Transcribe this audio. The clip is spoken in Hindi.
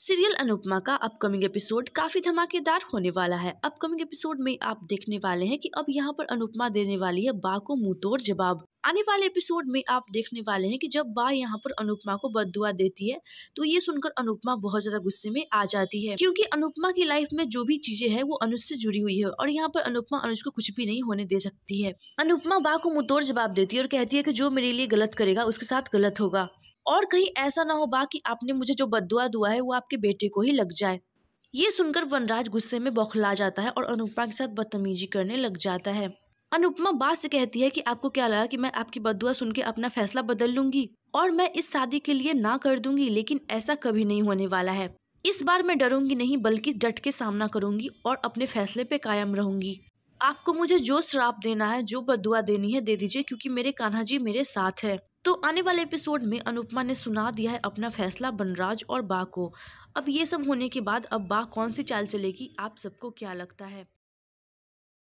सीरियल अनुपमा का अपकमिंग एपिसोड काफ़ी धमाकेदार होने वाला है अपकमिंग एपिसोड में आप देखने वाले हैं कि अब यहाँ पर अनुपमा देने वाली है बा को तोड़ जवाब आने वाले एपिसोड में आप देखने वाले हैं कि जब बा यहाँ पर अनुपमा को बददुआ देती है तो ये सुनकर अनुपमा बहुत ज्यादा गुस्से में आ जाती है क्योंकि अनुपमा की लाइफ में जो भी चीजें हैं वो अनुज से जुड़ी हुई है और यहाँ पर अनुपमा अनुज को कुछ भी नहीं होने दे सकती है अनुपमा बा को तोड़ जवाब देती है और कहती है की जो मेरे लिए गलत करेगा उसके साथ गलत होगा और कहीं ऐसा ना हो बा कि आपने मुझे जो बदुआ दुआ है वो आपके बेटे को ही लग जाए ये सुनकर वनराज गुस्से में बौखला जाता है और अनुपमा के साथ बदतमीजी करने लग जाता है अनुपमा बात से कहती है कि आपको क्या लगा कि मैं आपकी बदुआ सुन के अपना फैसला बदल लूंगी और मैं इस शादी के लिए ना कर दूंगी लेकिन ऐसा कभी नहीं होने वाला है इस बार मैं डरूंगी नहीं बल्कि डट के सामना करूंगी और अपने फैसले पे कायम रहूंगी आपको मुझे जो श्राप देना है जो बदुआ देनी है दे दीजिए क्योंकि मेरे कान्हा जी मेरे साथ है तो आने वाले एपिसोड में अनुपमा ने सुना दिया है अपना फैसला बनराज और बा को अब ये सब होने के बाद अब बा कौन सी चाल चलेगी आप सबको क्या लगता है